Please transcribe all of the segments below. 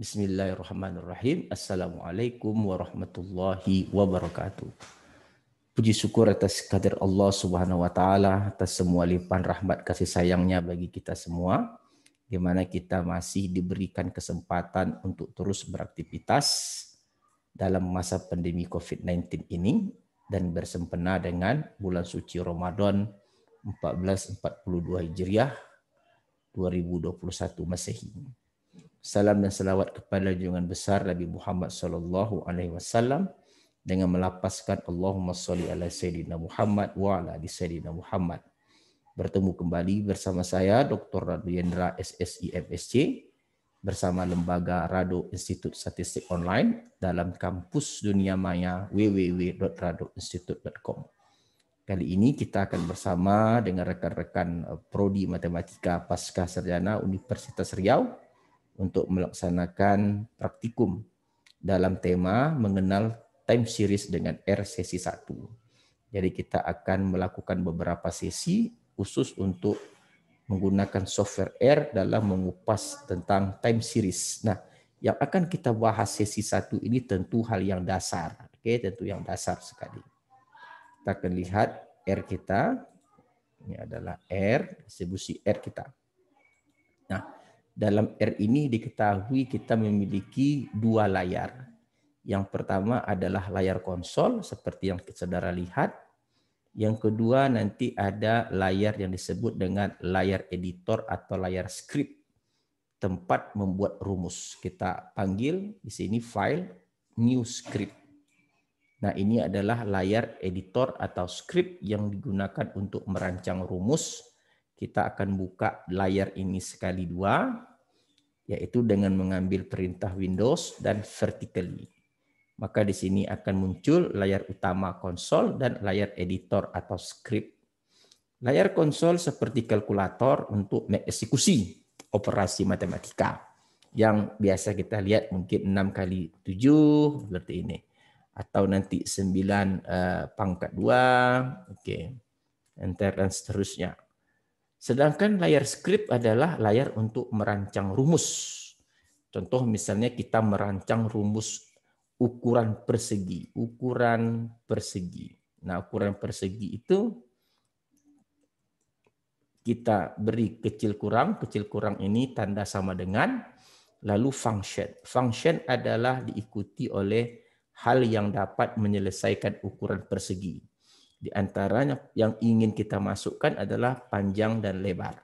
Bismillahirrahmanirrahim. Assalamualaikum warahmatullahi wabarakatuh. Puji syukur atas kadir Allah Subhanahu wa taala atas semua limpahan rahmat kasih sayangnya bagi kita semua di mana kita masih diberikan kesempatan untuk terus beraktivitas dalam masa pandemi COVID-19 ini dan bersempena dengan bulan suci Ramadan 1442 Hijriah 2021 Masehi salam dan selawat kepada junjungan besar Nabi Muhammad sallallahu alaihi wasallam dengan melapaskan Allahumma salli ala sayyidina Muhammad wa ala ali sayyidina Muhammad. Bertemu kembali bersama saya Dr. Radu Yendra SSI MSC bersama Lembaga Rado Institut Statistik Online dalam kampus dunia maya www.radoinstitute.com. Kali ini kita akan bersama dengan rekan-rekan eh, prodi matematika pasca sarjana Universitas Riau untuk melaksanakan praktikum dalam tema mengenal time series dengan R sesi 1. Jadi kita akan melakukan beberapa sesi khusus untuk menggunakan software R dalam mengupas tentang time series. Nah, yang akan kita bahas sesi satu ini tentu hal yang dasar. Oke, tentu yang dasar sekali. Kita akan lihat R kita. Ini adalah R, distribusi R kita. Nah, dalam R ini diketahui kita memiliki dua layar. Yang pertama adalah layar konsol seperti yang saudara lihat. Yang kedua nanti ada layar yang disebut dengan layar editor atau layar script. Tempat membuat rumus. Kita panggil di sini file new script. Nah, ini adalah layar editor atau script yang digunakan untuk merancang rumus. Kita akan buka layar ini sekali dua yaitu dengan mengambil perintah Windows dan vertically. Maka di sini akan muncul layar utama konsol dan layar editor atau script. Layar konsol seperti kalkulator untuk mengeksekusi operasi matematika yang biasa kita lihat mungkin 6 kali 7 seperti ini atau nanti 9 eh, pangkat 2 oke okay. enter dan seterusnya Sedangkan layar script adalah layar untuk merancang rumus. Contoh misalnya kita merancang rumus ukuran persegi, ukuran persegi. Nah, ukuran persegi itu kita beri kecil kurang, kecil kurang ini tanda sama dengan lalu function. Function adalah diikuti oleh hal yang dapat menyelesaikan ukuran persegi. Di antaranya yang ingin kita masukkan adalah panjang dan lebar.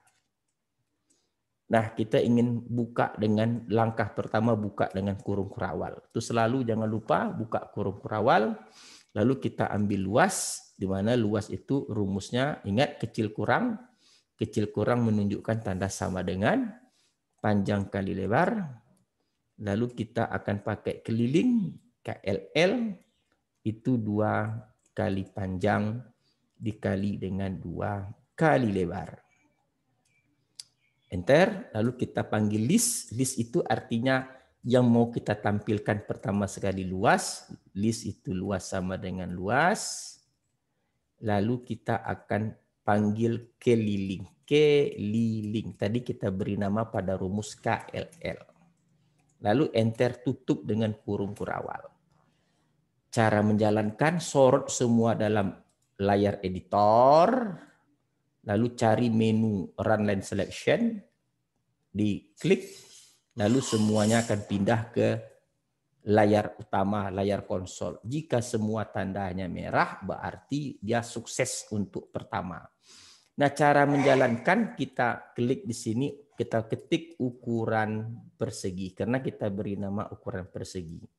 Nah, kita ingin buka dengan langkah pertama buka dengan kurung kurawal. Itu selalu jangan lupa buka kurung kurawal, lalu kita ambil luas di mana luas itu rumusnya ingat kecil kurang kecil kurang menunjukkan tanda sama dengan panjang kali lebar. Lalu kita akan pakai keliling KLL itu dua kali panjang dikali dengan dua kali lebar. Enter, lalu kita panggil list. List itu artinya yang mau kita tampilkan pertama sekali luas. List itu luas sama dengan luas. Lalu kita akan panggil keliling. Keliling. Tadi kita beri nama pada rumus KLL. Lalu enter tutup dengan kurung kurawal cara menjalankan, sorot semua dalam layar editor, lalu cari menu run line selection, di klik lalu semuanya akan pindah ke layar utama, layar konsol. Jika semua tandanya merah, berarti dia sukses untuk pertama. Nah, cara menjalankan kita klik di sini, kita ketik ukuran persegi karena kita beri nama ukuran persegi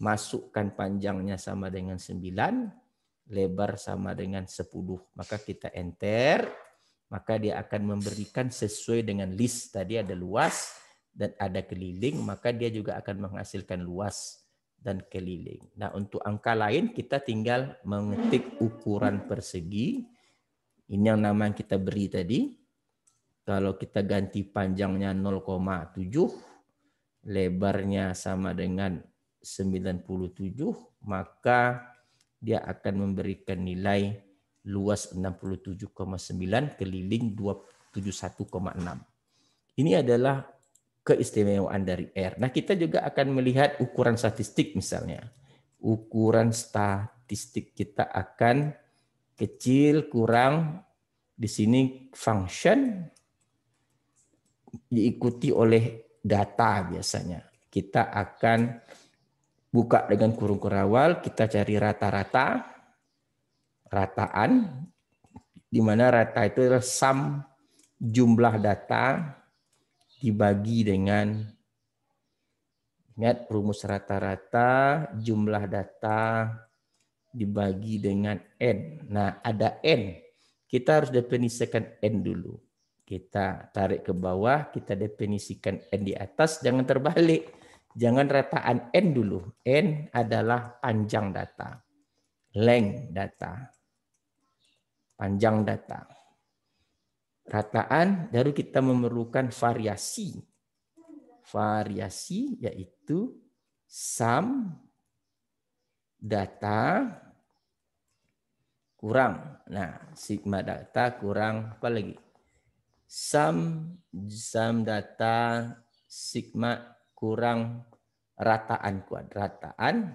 masukkan panjangnya sama dengan 9, lebar sama dengan 10. Maka kita enter, maka dia akan memberikan sesuai dengan list. Tadi ada luas dan ada keliling, maka dia juga akan menghasilkan luas dan keliling. Nah untuk angka lain kita tinggal mengetik ukuran persegi. Ini yang nama yang kita beri tadi. Kalau kita ganti panjangnya 0,7, lebarnya sama dengan 97 maka dia akan memberikan nilai luas 67,9 keliling 271,6. Ini adalah keistimewaan dari R. Nah, kita juga akan melihat ukuran statistik misalnya. Ukuran statistik kita akan kecil kurang di sini function diikuti oleh data biasanya. Kita akan buka dengan kurung kurawal, kita cari rata-rata, rataan, di mana rata itu adalah sum jumlah data dibagi dengan ingat rumus rata-rata jumlah data dibagi dengan n. Nah, ada n. Kita harus definisikan n dulu. Kita tarik ke bawah, kita definisikan n di atas, jangan terbalik Jangan retaan N dulu. N adalah panjang data. Length data. Panjang data. Rataan baru kita memerlukan variasi. Variasi yaitu sum data kurang. Nah, sigma data kurang apa lagi? Sum sum data sigma kurang rataan kuadrataan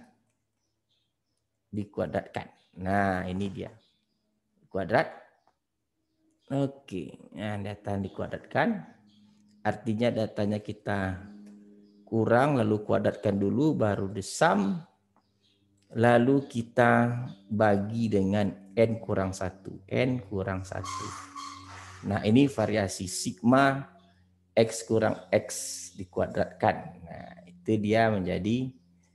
dikuadratkan. Nah, ini dia. Kuadrat. Oke, nah, data dikuadratkan. Artinya datanya kita kurang, lalu kuadratkan dulu, baru disam. Lalu kita bagi dengan N kurang satu. N kurang satu. Nah, ini variasi sigma X kurang X dikuadratkan. Nah, itu dia menjadi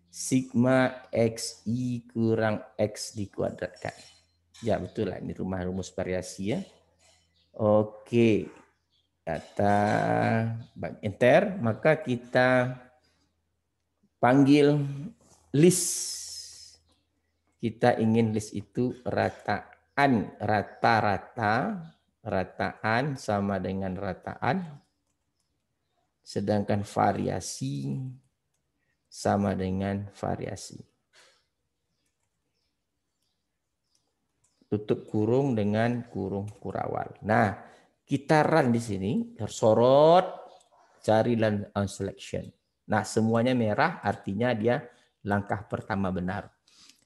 sigma xi kurang X dikuadratkan. Ya, betul lah. Ini rumah rumus variasi ya. Oke. Kata enter, maka kita panggil list. Kita ingin list itu rataan, rata-rata, rataan sama dengan rataan Sedangkan variasi sama dengan variasi. Tutup kurung dengan kurung kurawal. Nah, kita run di sini, tersorot cari dan selection. Nah, semuanya merah artinya dia langkah pertama benar.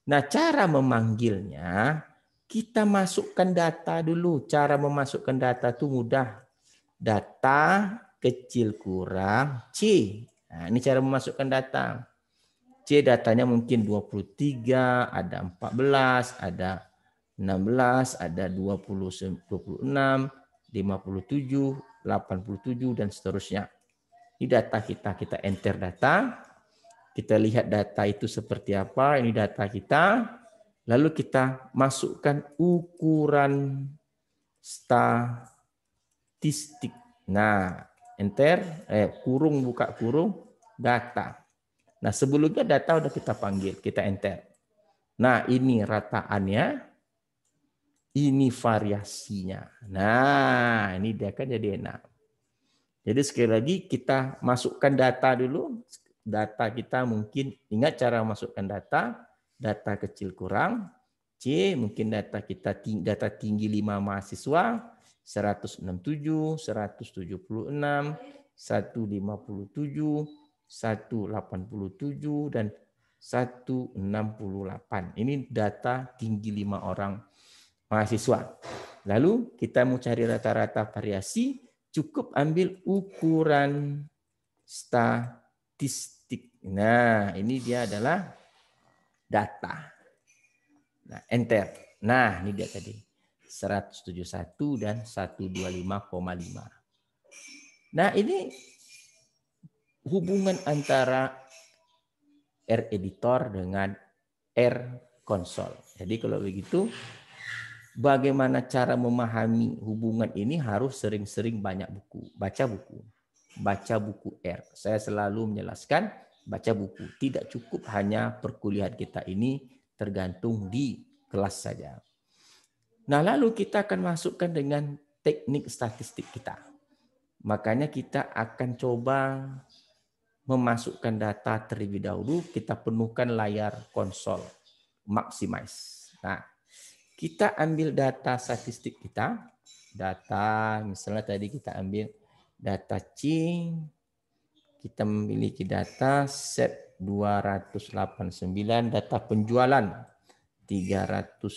Nah, cara memanggilnya kita masukkan data dulu. Cara memasukkan data itu mudah. Data kecil kurang C. Nah, ini cara memasukkan data. C datanya mungkin 23, ada 14, ada 16, ada 20, 26, 57, 87, dan seterusnya. Ini data kita, kita enter data. Kita lihat data itu seperti apa. Ini data kita. Lalu kita masukkan ukuran statistik. Nah, enter eh kurung buka kurung data. Nah, sebelumnya data udah kita panggil, kita enter. Nah, ini rataannya. Ini variasinya. Nah, ini dia kan jadi enak. Jadi sekali lagi kita masukkan data dulu. Data kita mungkin ingat cara masukkan data, data kecil kurang, C mungkin data kita data tinggi 5 mahasiswa, 167, 176, 157, 187, dan 168. Ini data tinggi lima orang mahasiswa. Lalu kita mau cari rata-rata variasi, cukup ambil ukuran statistik. Nah, ini dia adalah data. Nah, enter. Nah, ini dia tadi. 171 dan 125,5. Nah, ini hubungan antara R editor dengan R konsol. Jadi kalau begitu bagaimana cara memahami hubungan ini harus sering-sering banyak buku, baca buku. Baca buku R. Saya selalu menjelaskan baca buku. Tidak cukup hanya perkuliahan kita ini tergantung di kelas saja. Nah, lalu kita akan masukkan dengan teknik statistik kita. Makanya kita akan coba memasukkan data terlebih dahulu, kita penuhkan layar konsol, maximize. Nah, kita ambil data statistik kita, data misalnya tadi kita ambil data C, kita memiliki data set 289, data penjualan 310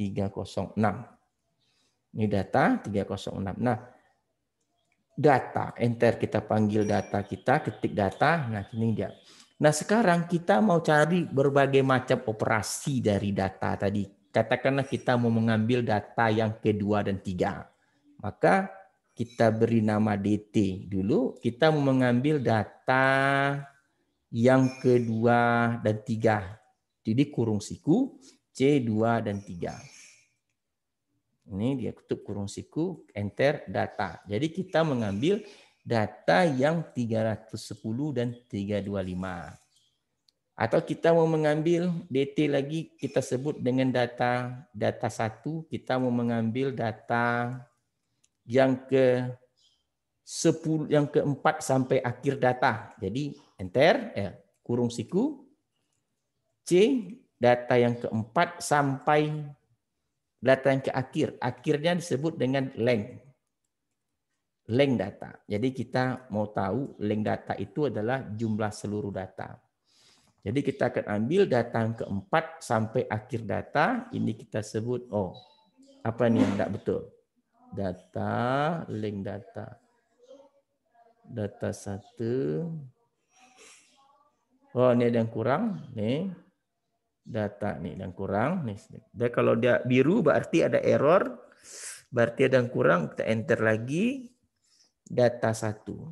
306. Ini data 306. Nah, data, enter kita panggil data kita, ketik data, nah ini dia. Nah, sekarang kita mau cari berbagai macam operasi dari data tadi. Katakanlah kita mau mengambil data yang kedua dan tiga. Maka kita beri nama DT dulu. Kita mau mengambil data yang kedua dan tiga. Jadi kurung siku C2 dan 3. Ini dia ketuk kurung siku, enter data. Jadi kita mengambil data yang 310 dan 325. Atau kita mau mengambil DT lagi kita sebut dengan data data 1, kita mau mengambil data yang ke 10 yang keempat sampai akhir data. Jadi enter eh, ya, kurung siku C data yang keempat sampai data yang ke akhir Akhirnya disebut dengan length. Length data. Jadi kita mau tahu length data itu adalah jumlah seluruh data. Jadi kita akan ambil data yang keempat sampai akhir data. Ini kita sebut, oh apa ini yang tidak betul? Data, length data. Data satu. Oh ini ada yang kurang. Nih data nih yang kurang nih. Dan kalau dia biru berarti ada error, berarti ada yang kurang, kita enter lagi data satu.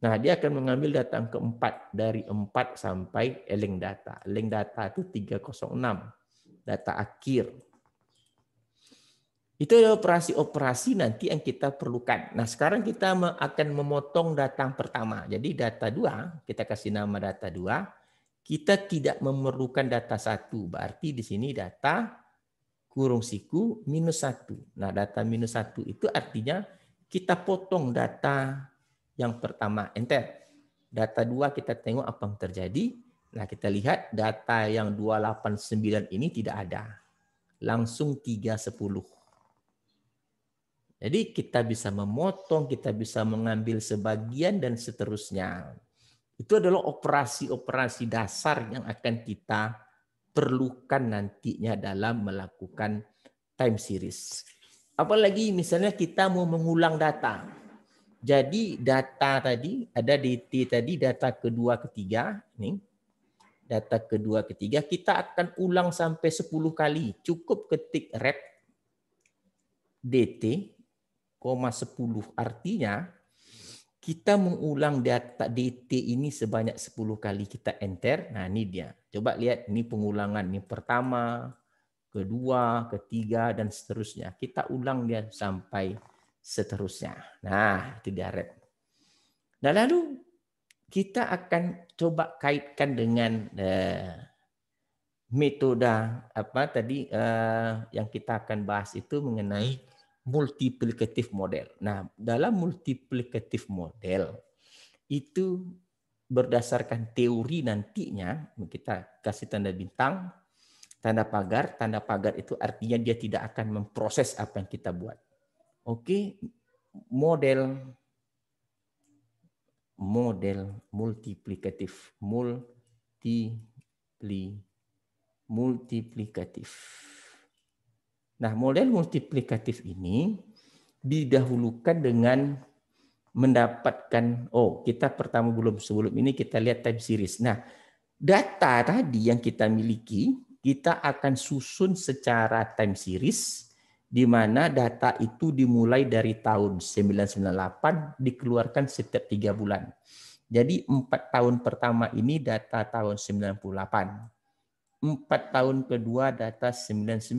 Nah, dia akan mengambil data yang keempat dari 4 sampai link data. Link data itu 306, data akhir. Itu adalah operasi-operasi nanti yang kita perlukan. Nah, sekarang kita akan memotong data pertama. Jadi data 2, kita kasih nama data 2 kita tidak memerlukan data satu. Berarti di sini data kurung siku minus satu. Nah, data minus satu itu artinya kita potong data yang pertama enter. Data dua kita tengok apa yang terjadi. Nah, kita lihat data yang 289 ini tidak ada. Langsung 310. Jadi kita bisa memotong, kita bisa mengambil sebagian dan seterusnya. Itu adalah operasi-operasi dasar yang akan kita perlukan nantinya dalam melakukan time series. Apalagi misalnya kita mau mengulang data. Jadi data tadi ada di tadi data kedua ketiga nih. Data kedua ketiga kita akan ulang sampai 10 kali. Cukup ketik rep dt, 10 artinya kita mengulang data DT ini sebanyak 10 kali kita enter. Nah, ini dia. Coba lihat ini pengulangan ini pertama, kedua, ketiga dan seterusnya. Kita ulang dia sampai seterusnya. Nah, itu dia red. Nah, lalu kita akan coba kaitkan dengan eh, metode apa tadi eh, yang kita akan bahas itu mengenai multiplikatif model. Nah, dalam multiplikatif model itu berdasarkan teori nantinya kita kasih tanda bintang, tanda pagar, tanda pagar itu artinya dia tidak akan memproses apa yang kita buat. Oke, model model multiplikatif multi multiplikatif Nah, model multiplikatif ini didahulukan dengan mendapatkan oh, kita pertama belum sebelum ini kita lihat time series. Nah, data tadi yang kita miliki, kita akan susun secara time series di mana data itu dimulai dari tahun 998 dikeluarkan setiap tiga bulan. Jadi empat tahun pertama ini data tahun 98. Empat tahun kedua data 99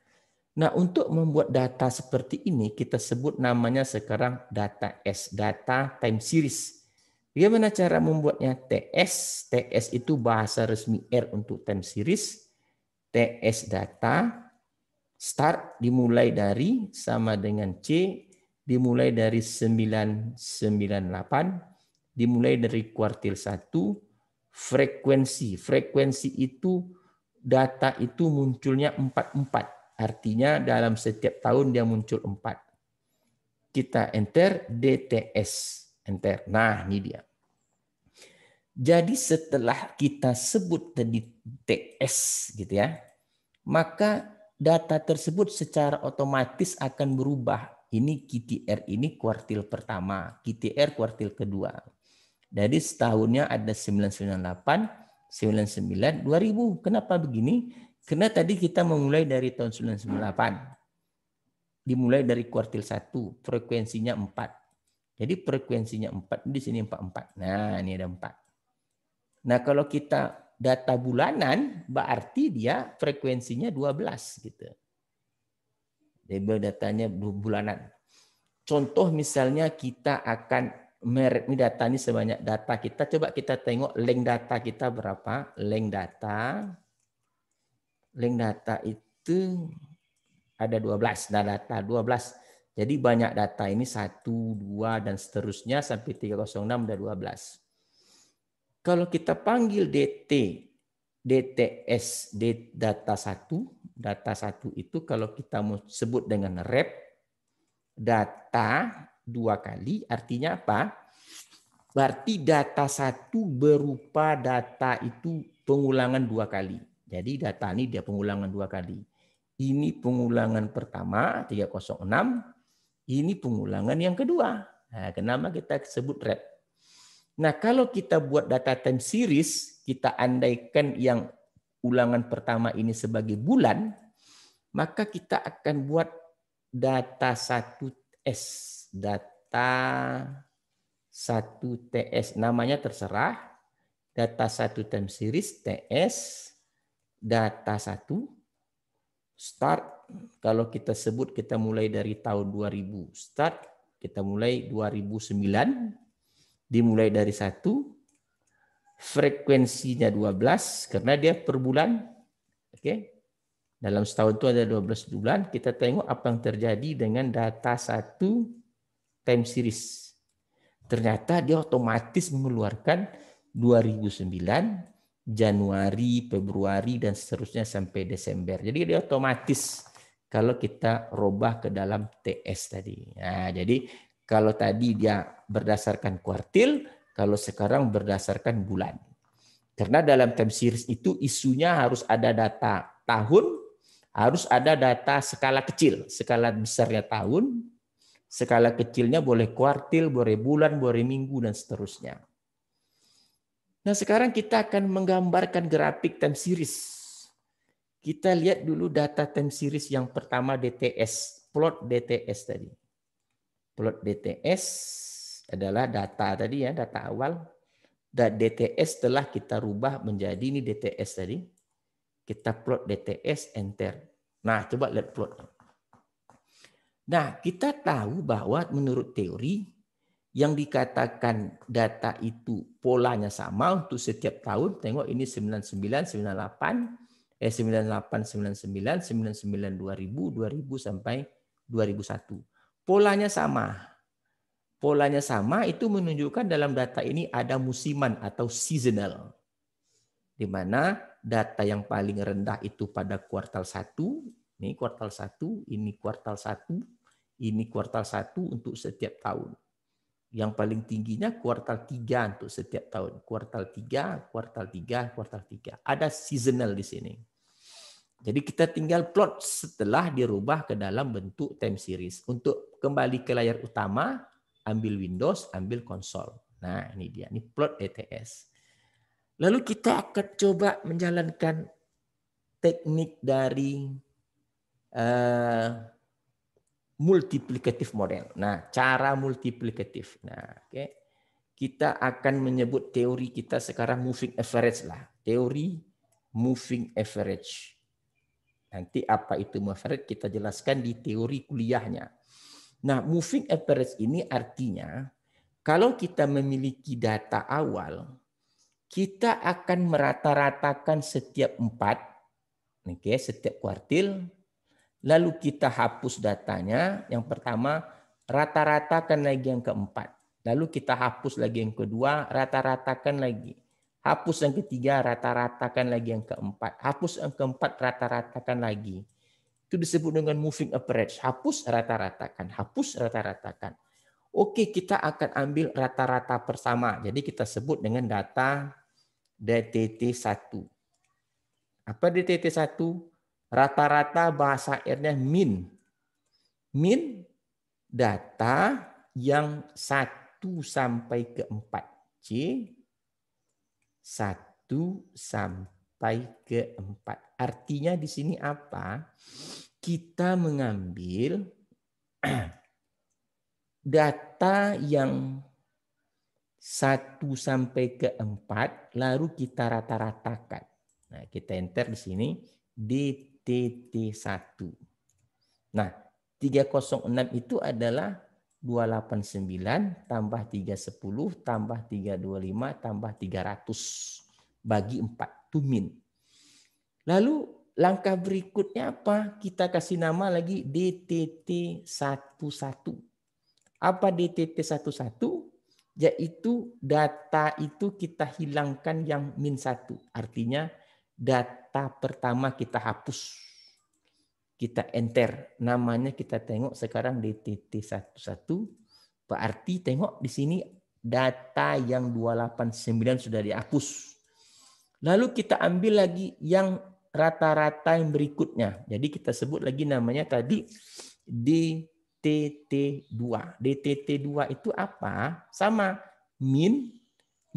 Nah, untuk membuat data seperti ini kita sebut namanya sekarang data S, data time series. Bagaimana cara membuatnya TS? TS itu bahasa resmi R untuk time series. TS data start dimulai dari sama dengan C dimulai dari 998 dimulai dari kuartil 1 frekuensi. Frekuensi itu data itu munculnya 44 Artinya dalam setiap tahun dia muncul empat. Kita enter DTS. Enter. Nah ini dia. Jadi setelah kita sebut tadi TS gitu ya, maka data tersebut secara otomatis akan berubah. Ini QTR ini kuartil pertama, QTR kuartil kedua. Jadi setahunnya ada 998, 99, 2000. Kenapa begini? Karena tadi kita memulai dari tahun 1998. Dimulai dari kuartil 1, frekuensinya 4. Jadi frekuensinya 4, di sini 44. Nah, ini ada 4. Nah, kalau kita data bulanan, berarti dia frekuensinya 12 gitu. Label datanya bulanan. Contoh misalnya kita akan merek ini datanya sebanyak data kita. Coba kita tengok link data kita berapa. link data link data itu ada 12. Nah, data 12. Jadi banyak data ini 1, 2, dan seterusnya sampai 306 dan 12. Kalau kita panggil DT, DTS data 1, data 1 itu kalau kita mau sebut dengan rep, data dua kali artinya apa? Berarti data satu berupa data itu pengulangan dua kali. Jadi data ini dia pengulangan dua kali. Ini pengulangan pertama 306, ini pengulangan yang kedua. Nah, kenapa kita sebut red? Nah, kalau kita buat data time series, kita andaikan yang ulangan pertama ini sebagai bulan, maka kita akan buat data 1S, data 1TS namanya terserah, data 1 time series TS data satu start kalau kita sebut kita mulai dari tahun 2000 start kita mulai 2009 dimulai dari satu frekuensinya 12 karena dia per bulan oke okay? dalam setahun itu ada 12 bulan kita tengok apa yang terjadi dengan data satu time series ternyata dia otomatis mengeluarkan 2009 Januari, Februari, dan seterusnya sampai Desember. Jadi dia otomatis kalau kita rubah ke dalam TS tadi. Nah, jadi kalau tadi dia berdasarkan kuartil, kalau sekarang berdasarkan bulan. Karena dalam time series itu isunya harus ada data tahun, harus ada data skala kecil, skala besarnya tahun, skala kecilnya boleh kuartil, boleh bulan, boleh minggu, dan seterusnya. Nah sekarang kita akan menggambarkan grafik time series. Kita lihat dulu data time series yang pertama DTS, plot DTS tadi. Plot DTS adalah data tadi ya, data awal. Dan DTS telah kita rubah menjadi ini DTS tadi. Kita plot DTS, enter. Nah, coba lihat plot. Nah, kita tahu bahwa menurut teori yang dikatakan data itu polanya sama untuk setiap tahun. Tengok ini 99, 98, eh 98, 99, 99, 2000, 2000 sampai 2001. Polanya sama. Polanya sama itu menunjukkan dalam data ini ada musiman atau seasonal. Di mana data yang paling rendah itu pada kuartal 1, ini kuartal 1, ini kuartal 1, ini kuartal 1 untuk setiap tahun yang paling tingginya kuartal 3 untuk setiap tahun. Kuartal 3, kuartal 3, kuartal 3. Ada seasonal di sini. Jadi kita tinggal plot setelah dirubah ke dalam bentuk time series. Untuk kembali ke layar utama, ambil Windows, ambil konsol. Nah, ini dia. Ini plot ETS. Lalu kita akan coba menjalankan teknik dari eh, multiplikatif model. Nah, cara multiplikatif. Nah, oke. Okay. Kita akan menyebut teori kita sekarang moving average lah. Teori moving average. Nanti apa itu moving average kita jelaskan di teori kuliahnya. Nah, moving average ini artinya kalau kita memiliki data awal, kita akan merata-ratakan setiap empat, okay, setiap kuartil, lalu kita hapus datanya. Yang pertama, rata-ratakan lagi yang keempat. Lalu kita hapus lagi yang kedua, rata-ratakan lagi. Hapus yang ketiga, rata-ratakan lagi yang keempat. Hapus yang keempat, rata-ratakan lagi. Itu disebut dengan moving average. Hapus, rata-ratakan. Hapus, rata-ratakan. Oke, kita akan ambil rata-rata bersama. Jadi kita sebut dengan data DTT1. Apa DTT1? Rata-rata bahasa airnya min. Min data yang 1 sampai ke 4C. 1 sampai ke 4. Artinya di sini apa? Kita mengambil data yang 1 sampai ke 4 lalu kita rata-ratakan. Nah, kita enter di sini d TT1. Nah, 306 itu adalah 289 tambah 310 tambah 325 tambah 300 bagi 4 tumin. Lalu langkah berikutnya apa? Kita kasih nama lagi DTT11. Apa DTT11? Yaitu data itu kita hilangkan yang min 1. Artinya data pertama kita hapus. Kita enter. Namanya kita tengok sekarang di titik 11 Berarti tengok di sini data yang 289 sudah dihapus. Lalu kita ambil lagi yang rata-rata yang berikutnya. Jadi kita sebut lagi namanya tadi DTT2. DTT2 itu apa? Sama min.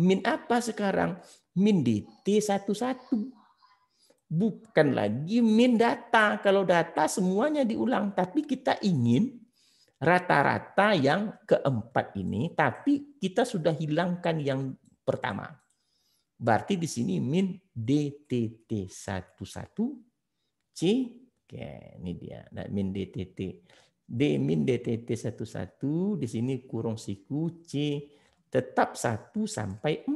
Min apa sekarang? Min DT11 bukan lagi min data. Kalau data semuanya diulang, tapi kita ingin rata-rata yang keempat ini, tapi kita sudah hilangkan yang pertama. Berarti di sini min DTT11 C. Oke, ini dia. Nah, min DTT. D min DTT11 di sini kurung siku C tetap 1 sampai 4.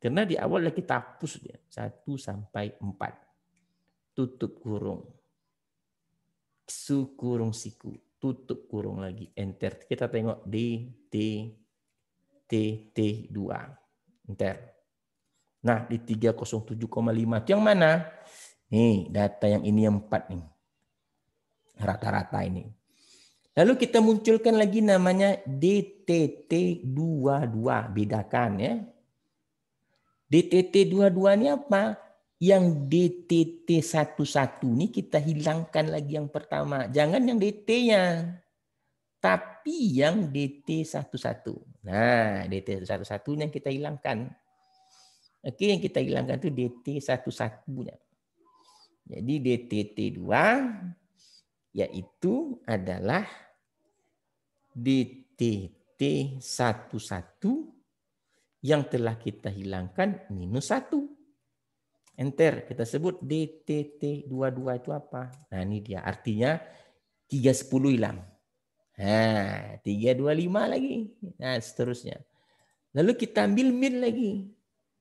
Karena di awal kita hapus dia satu sampai empat Tutup kurung. Su kurung siku. Tutup kurung lagi. Enter. Kita tengok D, T, T, T, 2. Enter. Nah, di 307,5 itu yang mana? Nih, data yang ini yang 4 nih. Rata-rata ini. Lalu kita munculkan lagi namanya DTT22. Bedakan ya DTT 22 ini apa? Yang DTT 11 ini kita hilangkan lagi yang pertama. Jangan yang DT-nya. Tapi yang DT 11. Nah, DT 11 ini yang kita hilangkan. Oke, yang kita hilangkan itu DT 11-nya. Jadi DTT 2 yaitu adalah DTT 11 yang telah kita hilangkan minus satu. Enter, kita sebut DTT22 itu apa? Nah ini dia, artinya 310 hilang. Nah, 325 lagi. Nah, seterusnya. Lalu kita ambil min lagi.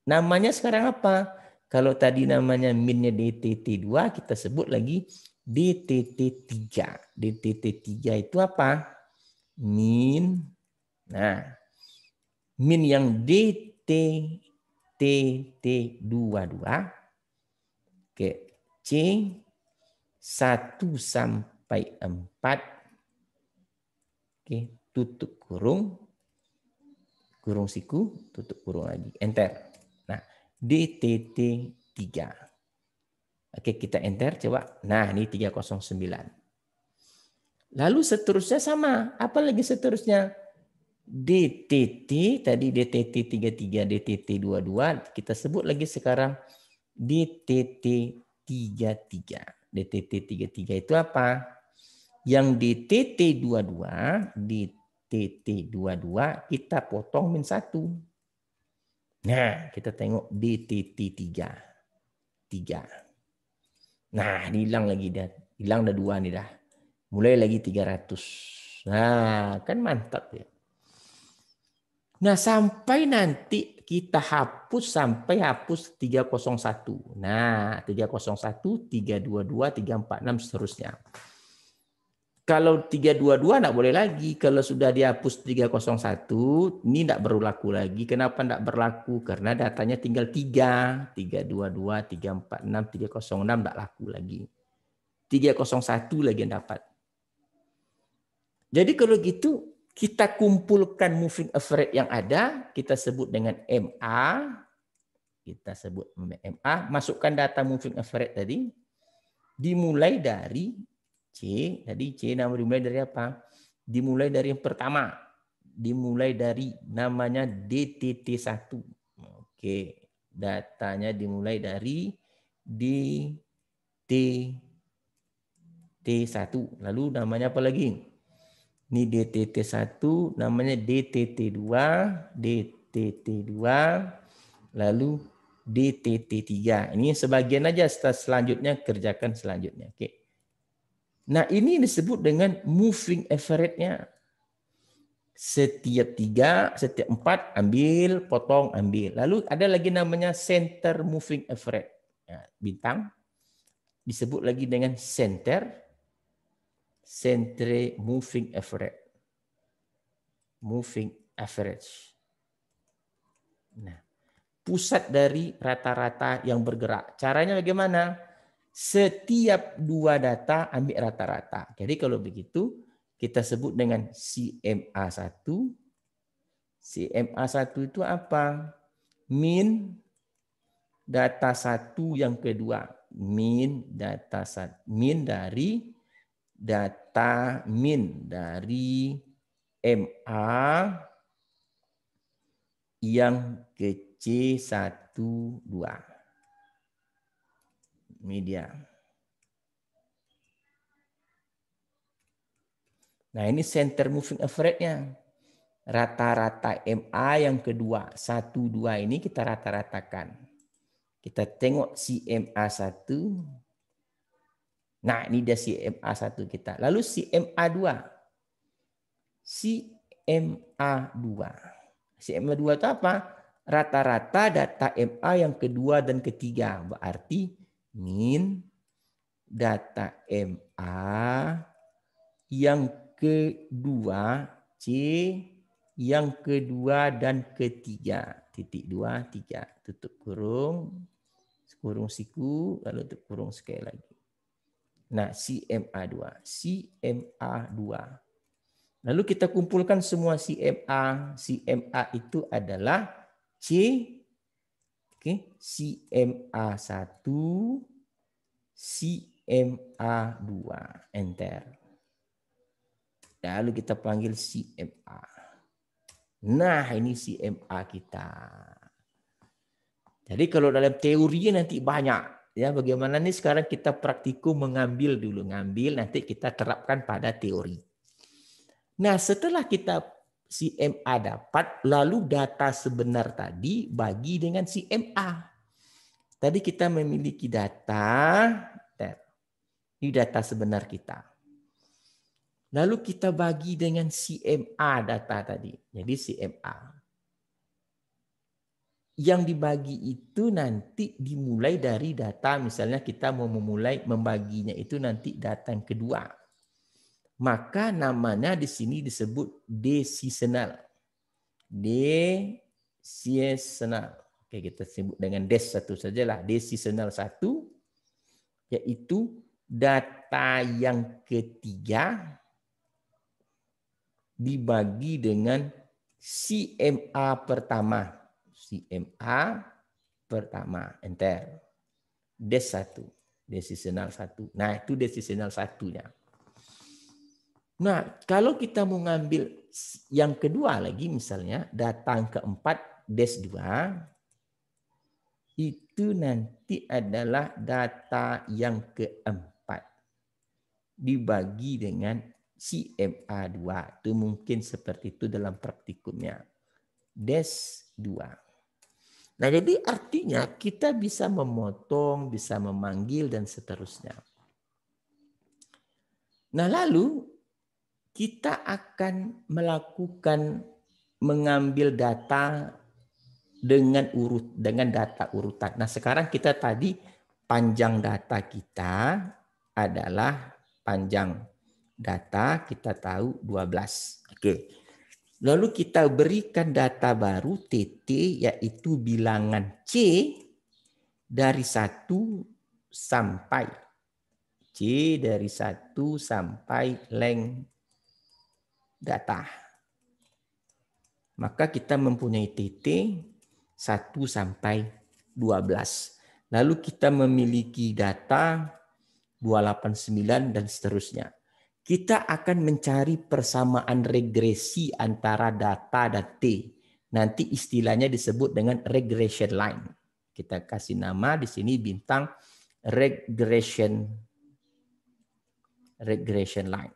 Namanya sekarang apa? Kalau tadi namanya minnya DTT2, kita sebut lagi DTT3. DTT3 itu apa? Min. Nah, min yang dua dua ke C satu sampai empat Oke, tutup kurung kurung siku tutup kurung lagi enter. Nah, dtt tiga Oke, kita enter coba. Nah, ini tiga sembilan Lalu seterusnya sama. Apa lagi seterusnya? DTT tadi DTT 33 DTT 22 kita sebut lagi sekarang DTT 33 DTT 33 itu apa yang DTT 22 DTT 22 kita potong min 1 nah kita tengok DTT 3 3 nah hilang lagi dah hilang dah 2 ni dah mulai lagi 300 nah kan mantap ya Nah, sampai nanti kita hapus sampai hapus 301. Nah, 301, 322, 346 seterusnya. Kalau 322 enggak boleh lagi. Kalau sudah dihapus 301, ini enggak berlaku lagi. Kenapa enggak berlaku? Karena datanya tinggal 3. 322, 346, 306 enggak laku lagi. 301 lagi yang dapat. Jadi kalau gitu kita kumpulkan moving average yang ada, kita sebut dengan MA. Kita sebut MA, masukkan data moving average tadi. Dimulai dari C, tadi C nama dimulai dari apa? Dimulai dari yang pertama, dimulai dari namanya DTT1. Oke, datanya dimulai dari DTT1. Lalu namanya apa lagi? Ini DTT1 namanya DTT2, DTT2 lalu DTT3. Ini sebagian aja Setelah selanjutnya kerjakan selanjutnya. Oke. Nah, ini disebut dengan moving average-nya. Setiap tiga, setiap empat, ambil, potong, ambil. Lalu ada lagi namanya center moving average. Nah, bintang disebut lagi dengan center centre moving average. Moving average. Nah, pusat dari rata-rata yang bergerak. Caranya bagaimana? Setiap dua data ambil rata-rata. Jadi kalau begitu kita sebut dengan CMA1. CMA1 itu apa? Min data satu yang kedua. Min data satu. Min dari data min dari MA yang ke C12. Ini dia. Nah ini center moving average-nya. Rata-rata MA yang kedua. 1, 2 ini kita rata-ratakan. Kita tengok si MA 1 Nah, ini dia si MA1 kita. Lalu si MA2. Si MA2. Si MA2 itu apa? Rata-rata data MA yang kedua dan ketiga. Berarti min data MA yang kedua C yang kedua dan ketiga titik dua tiga tutup kurung kurung siku lalu tutup kurung sekali lagi Nah, CMA2. CMA2. Lalu kita kumpulkan semua CMA. CMA itu adalah C. Oke, CMA1, CMA2. Enter. Lalu kita panggil CMA. Nah, ini CMA kita. Jadi kalau dalam teorinya nanti banyak Ya, bagaimana nih sekarang kita praktikum mengambil dulu, ngambil nanti kita terapkan pada teori. Nah, setelah kita CMA dapat, lalu data sebenar tadi bagi dengan CMA. Tadi kita memiliki data, ini data sebenar kita. Lalu kita bagi dengan CMA data tadi. Jadi CMA yang dibagi itu nanti dimulai dari data misalnya kita mau memulai membaginya itu nanti data yang kedua maka namanya di sini disebut desisional desisional oke kita sebut dengan des satu saja sajalah desisional satu yaitu data yang ketiga dibagi dengan CMA pertama CMA pertama enter D1 desisional 1 nah itu desisional satunya nah kalau kita mau ngambil yang kedua lagi misalnya datang keempat des 2 itu nanti adalah data yang keempat dibagi dengan CMA2 itu mungkin seperti itu dalam praktikumnya des 2 Nah, jadi artinya kita bisa memotong, bisa memanggil dan seterusnya. Nah, lalu kita akan melakukan mengambil data dengan urut dengan data urutan. Nah, sekarang kita tadi panjang data kita adalah panjang data kita tahu 12. Oke. Lalu kita berikan data baru TT yaitu bilangan C dari 1 sampai C dari 1 sampai length data. Maka kita mempunyai TT 1 sampai 12. Lalu kita memiliki data 289 dan seterusnya kita akan mencari persamaan regresi antara data dan T. Nanti istilahnya disebut dengan regression line. Kita kasih nama di sini bintang regression regression line.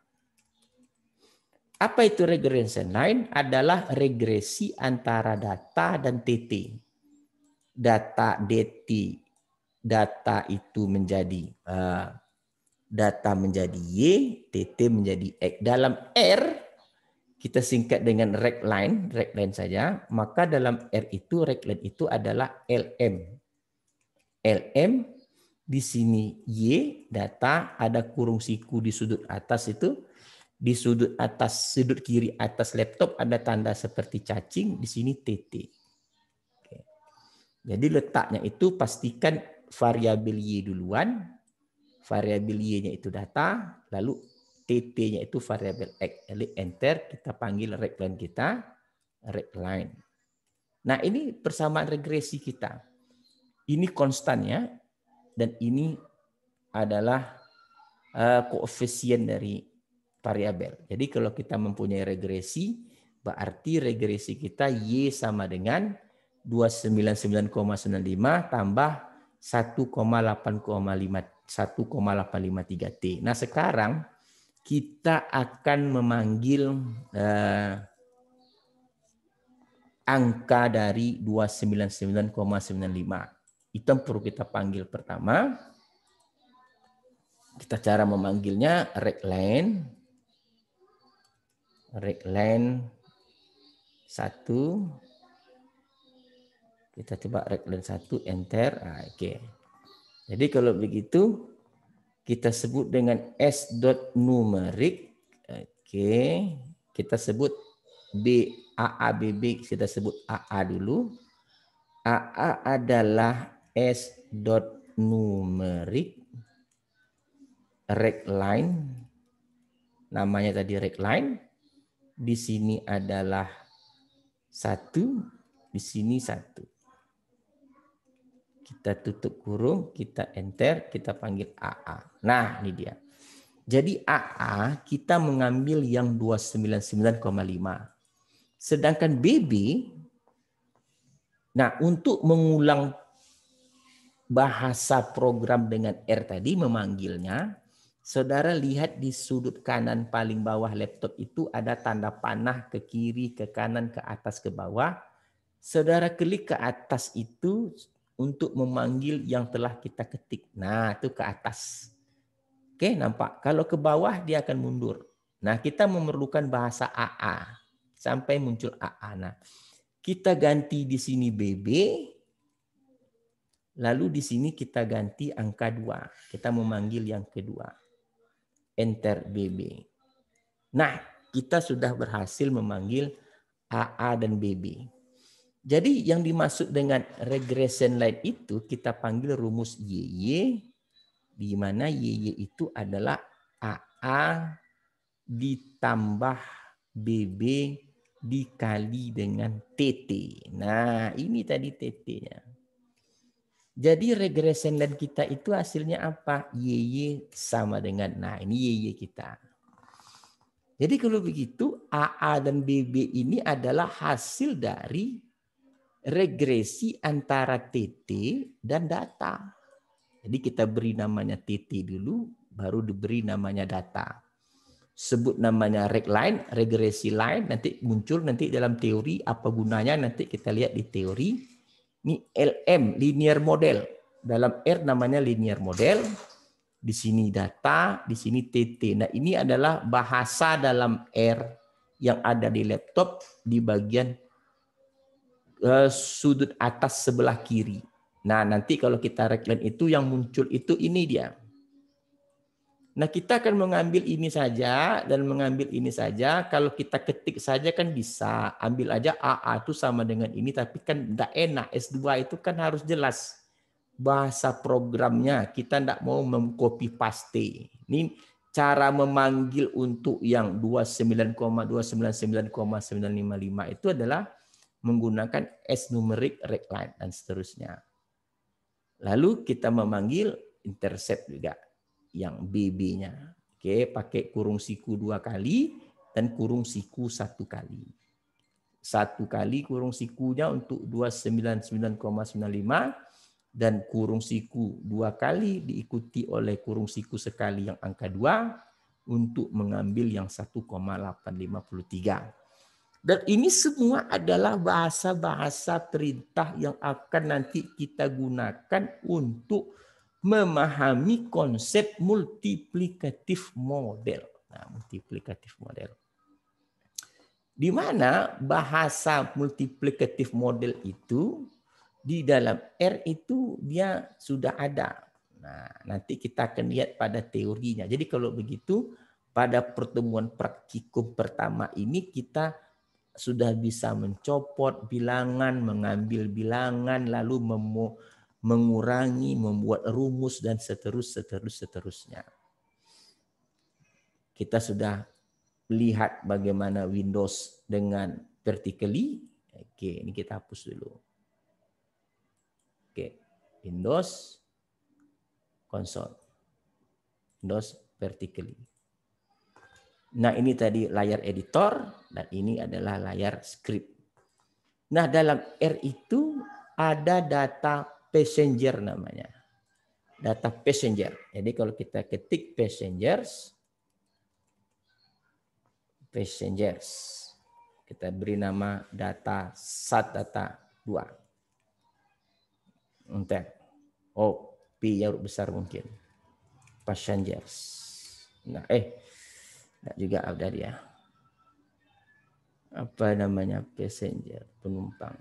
Apa itu regression line? Adalah regresi antara data dan TT. Data DT, data itu menjadi eh, data menjadi Y, TT menjadi X. Dalam R, kita singkat dengan red line saja. Maka dalam R itu, line itu adalah LM. LM di sini Y, data, ada kurung siku di sudut atas itu. Di sudut atas, sudut kiri atas laptop ada tanda seperti cacing, di sini TT. Jadi letaknya itu pastikan variabel Y duluan, variabel y-nya itu data, lalu tt-nya itu variabel x. Lalu enter, kita panggil regline kita, regline. Nah ini persamaan regresi kita. Ini konstannya dan ini adalah eh, koefisien dari variabel. Jadi kalau kita mempunyai regresi, berarti regresi kita y sama dengan 299,95 tambah 1,8,53 1,853 T. Nah sekarang kita akan memanggil eh, angka dari 299,95. Itu perlu kita panggil pertama. Kita cara memanggilnya recline. Recline 1. Kita coba recline 1, enter. Nah, Oke. Okay. Jadi kalau begitu kita sebut dengan S dot numerik. Oke, okay. kita sebut B A A B B. kita sebut A A dulu. A A adalah S dot numerik rect line namanya tadi rect line di sini adalah satu di sini satu kita tutup kurung, kita enter, kita panggil AA. Nah, ini dia. Jadi AA kita mengambil yang 299,5. Sedangkan BB nah untuk mengulang bahasa program dengan R tadi memanggilnya Saudara lihat di sudut kanan paling bawah laptop itu ada tanda panah ke kiri, ke kanan, ke atas, ke bawah. Saudara klik ke atas itu, untuk memanggil yang telah kita ketik. Nah, itu ke atas. Oke, nampak? Kalau ke bawah dia akan mundur. Nah, kita memerlukan bahasa AA sampai muncul AA. Nah, kita ganti di sini BB, lalu di sini kita ganti angka 2. Kita memanggil yang kedua. Enter BB. Nah, kita sudah berhasil memanggil AA dan BB. Jadi yang dimaksud dengan regression line itu kita panggil rumus YY di mana YY itu adalah AA ditambah BB dikali dengan TT. Nah, ini tadi TT-nya. Jadi regression line kita itu hasilnya apa? YY sama dengan nah ini YY kita. Jadi kalau begitu AA dan BB ini adalah hasil dari regresi antara TT dan data. Jadi kita beri namanya TT dulu, baru diberi namanya data. Sebut namanya reg line, regresi line, nanti muncul nanti dalam teori apa gunanya nanti kita lihat di teori. Ini LM, linear model. Dalam R namanya linear model. Di sini data, di sini TT. Nah ini adalah bahasa dalam R yang ada di laptop di bagian sudut atas sebelah kiri. Nah, nanti kalau kita recline itu yang muncul itu ini dia. Nah, kita akan mengambil ini saja dan mengambil ini saja. Kalau kita ketik saja kan bisa. Ambil aja AA itu sama dengan ini, tapi kan tidak enak. S2 itu kan harus jelas bahasa programnya. Kita tidak mau mengcopy paste. Ini cara memanggil untuk yang 29,299,955 itu adalah menggunakan S-numeric line dan seterusnya. Lalu kita memanggil intercept juga yang BB-nya. Oke, pakai kurung siku dua kali dan kurung siku satu kali. Satu kali kurung sikunya untuk 299,95 dan kurung siku dua kali diikuti oleh kurung siku sekali yang angka dua untuk mengambil yang 1,853. Dan ini semua adalah bahasa-bahasa perintah yang akan nanti kita gunakan untuk memahami konsep multiplikatif model. Nah, multiplikatif model. Di mana bahasa multiplikatif model itu di dalam R itu dia sudah ada. Nah, nanti kita akan lihat pada teorinya. Jadi kalau begitu pada pertemuan praktikum pertama ini kita sudah bisa mencopot bilangan, mengambil bilangan, lalu mengurangi, membuat rumus, dan seterus, seterus, seterusnya. Kita sudah lihat bagaimana Windows dengan vertically. Oke, ini kita hapus dulu. Oke, Windows, console Windows vertically. Nah, ini tadi layar editor dan ini adalah layar script. Nah, dalam R itu ada data passenger namanya. Data passenger. Jadi kalau kita ketik passengers passengers kita beri nama data sat data 2. Entar. Oh, P yang besar mungkin. Passengers. Nah, eh tidak juga ada dia. Ya. Apa namanya passenger, penumpang.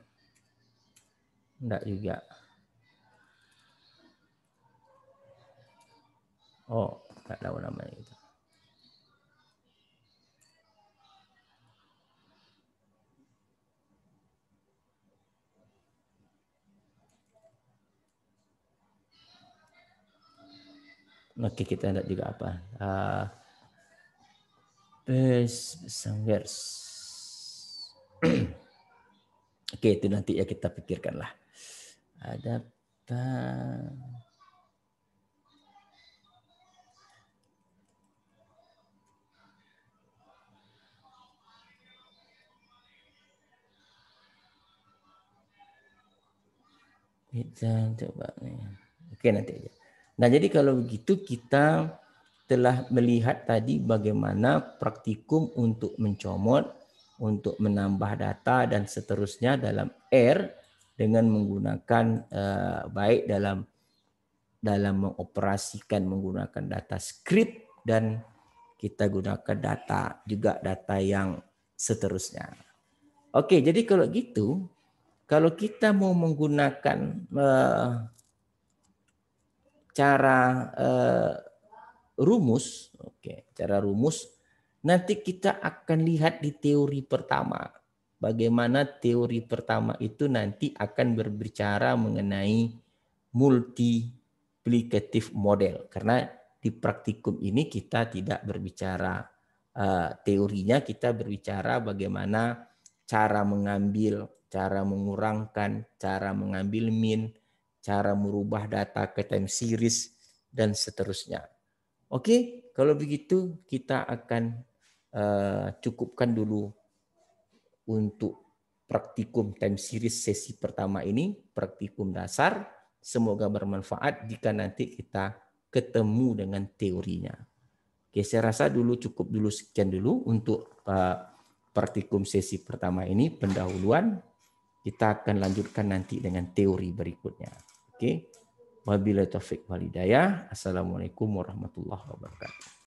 Tidak juga. Oh, nggak tahu namanya itu. Oke, kita lihat juga apa. Uh, Bes Oke, itu nanti ya kita pikirkanlah. Ada apa? Kita coba nih. Oke, nanti aja. Nah, jadi kalau begitu kita telah melihat tadi bagaimana praktikum untuk mencomot, untuk menambah data dan seterusnya dalam R dengan menggunakan eh, baik dalam dalam mengoperasikan menggunakan data script dan kita gunakan data juga data yang seterusnya. Oke, jadi kalau gitu kalau kita mau menggunakan uh, cara uh, rumus, oke, cara rumus nanti kita akan lihat di teori pertama. Bagaimana teori pertama itu nanti akan berbicara mengenai multiplikatif model karena di praktikum ini kita tidak berbicara uh, teorinya, kita berbicara bagaimana cara mengambil, cara mengurangkan, cara mengambil min, cara merubah data ke time series dan seterusnya. Oke, kalau begitu kita akan uh, cukupkan dulu untuk praktikum time series sesi pertama ini, praktikum dasar. Semoga bermanfaat jika nanti kita ketemu dengan teorinya. Oke, saya rasa dulu cukup dulu sekian dulu untuk uh, praktikum sesi pertama ini pendahuluan. Kita akan lanjutkan nanti dengan teori berikutnya. Oke. Wabillahi taufik walidayah. Assalamualaikum warahmatullahi wabarakatuh.